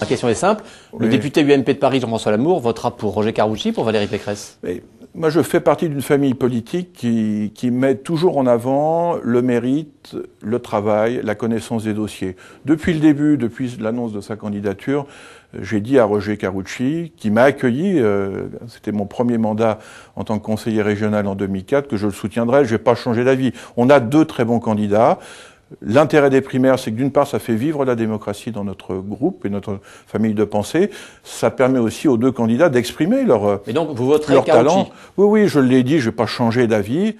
La question est simple. Le député UMP de Paris, Jean-François Lamour, votera pour Roger Carucci, pour Valérie Pécresse. moi, je fais partie d'une famille politique qui, met toujours en avant le mérite, le travail, la connaissance des dossiers. Depuis le début, depuis l'annonce de sa candidature, j'ai dit à Roger Carucci, qui m'a accueilli, euh, c'était mon premier mandat en tant que conseiller régional en 2004, que je le soutiendrai, je ne vais pas changer d'avis. On a deux très bons candidats. L'intérêt des primaires, c'est que d'une part, ça fait vivre la démocratie dans notre groupe et notre famille de pensée. Ça permet aussi aux deux candidats d'exprimer leur, et donc, vous leur talent. Oui, oui, je l'ai dit, je vais pas changer d'avis.